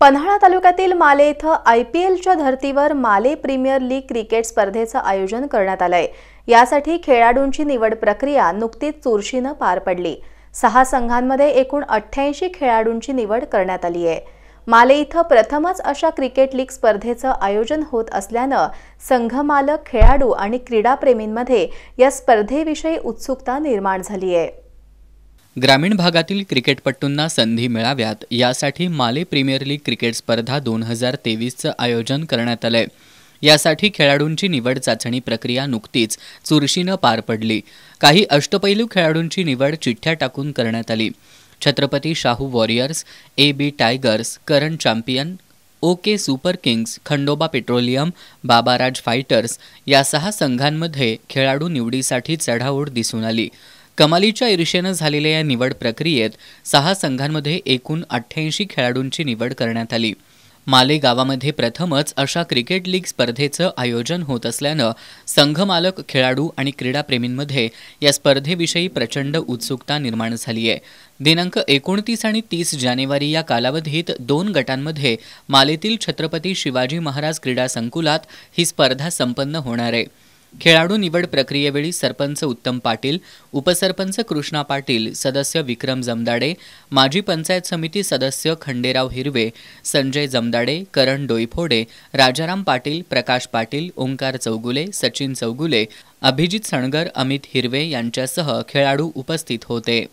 पन्हाळा तालुक्यातील माले इथं आय पी एलच्या धर्तीवर माले प्रीमियर लीग क्रिकेट स्पर्धेचं आयोजन करण्यात आलंय यासाठी खेळाडूंची निवड प्रक्रिया नुकतीच चुरशीनं पार पडली सहा संघांमध्ये एकूण अठ्ठ्याऐंशी खेळाडूंची निवड करण्यात आली आहे माले इथं प्रथमच अशा क्रिकेट लीग स्पर्धेचं आयोजन होत असल्यानं मालक खेळाडू आणि क्रीडाप्रेमींमध्ये या स्पर्धेविषयी उत्सुकता निर्माण झाली आहे ग्रामीण भागातील क्रिकेटपटूंना संधी मिळाव्यात यासाठी माले प्रीमियर लीग क्रिकेट स्पर्धा दोन हजार तेवीसचं आयोजन करण्यात आलं यासाठी खेळाडूंची निवड चाचणी प्रक्रिया नुकतीच चुरशीनं पार पडली काही अष्टपैलू खेळाडूंची निवड चिठ्ठ्या टाकून करण्यात आली Chhatrapati Shahu warriors A B tigers Karan champion okay super kings Khandoba petroleum Babaraj fighters या सहा संघांमध्ये खेळाडू निवडीसाठी चढाओढ दिसून आली कमालीच्या ईर्षेनं झालेल्या या निवड प्रक्रियेत सहा संघांमध्ये एकूण अठ्ठ्याऐंशी खेळाडूंची निवड करण्यात आली माले गावामध्ये प्रथमच अशा क्रिकेट लीग स्पर्धेचं आयोजन होत असल्यानं संघमालक खेळाडू आणि क्रीडाप्रेमींमध्ये या स्पर्धेविषयी प्रचंड उत्सुकता निर्माण झाली आहे दिनांक एकोणतीस आणि तीस जानेवारी या कालावधीत दोन गटांमध्ये मालेतील छत्रपती शिवाजी महाराज क्रीडा संकुलात ही स्पर्धा संपन्न होणार आहे खेळाडू निवड प्रक्रियेवेळी सरपंच उत्तम पाटील उपसरपंच कृष्णा पाटील सदस्य विक्रम जमदाडे माजी पंचायत समिती सदस्य खंडेराव हिरवे संजय जमदाडे करण डोईफोडे राजाराम पाटील प्रकाश पाटील ओंकार चौगुले सचिन चौगुले अभिजित सणगर अमित हिरवे यांच्यासह खेळाडू उपस्थित होते